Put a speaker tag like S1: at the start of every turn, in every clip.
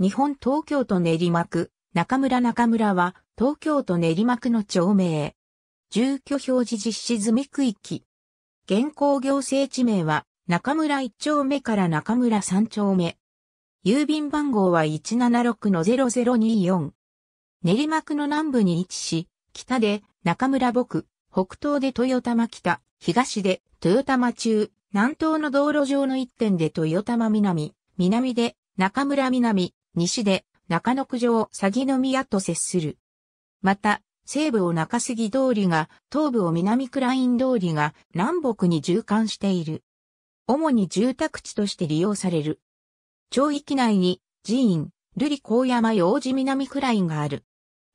S1: 日本東京都練馬区、中村中村は、東京都練馬区
S2: の町名。住居表示実施済み区域。現行行政地名は、中村1丁目から中村3丁目。郵便番号は176-0024。練馬区の南部に位置し、北で中村牧、北東で豊玉北、東で豊玉中、南東の道路上の一点で豊玉南、南で中村南、西で中野区上鷺宮と接する。また、西部を中杉通りが、東部を南クライン通りが南北に縦貫している。主に住宅地として利用される。町域内に寺院、瑠璃高山幼児南クラインがある。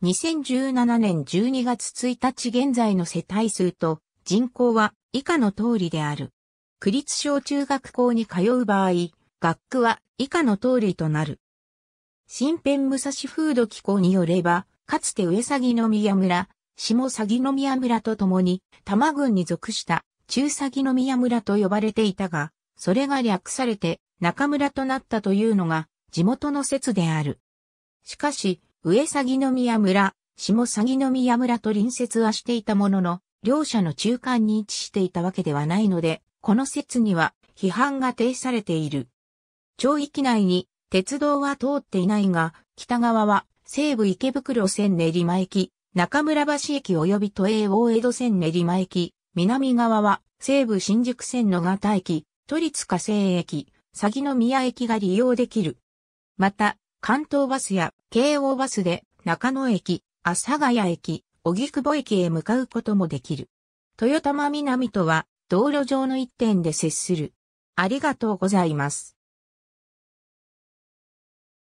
S2: 2017年12月1日現在の世帯数と人口は以下の通りである。区立小中学校に通う場合、学区は以下の通りとなる。新編武蔵風土機構によれば、かつて上鷺宮村、下鷺宮村と共に、多摩郡に属した中鷺宮村と呼ばれていたが、それが略されて中村となったというのが地元の説である。しかし、上鷺宮村、下鷺宮村と隣接はしていたものの、両者の中間に位置していたわけではないので、この説には批判が呈されている。町域内に鉄道は通っていないが、北側は西武池袋線練馬駅、中村橋駅及び都営大江戸線練馬駅、南側は西武新宿線野方駅、都立火星駅、鷺の宮駅が利用できる。また、関東バスや京王バスで中野駅、阿佐ヶ谷駅、荻窪駅へ向かうこともできる。豊玉南とは道路上の一点
S1: で接する。ありがとうございます。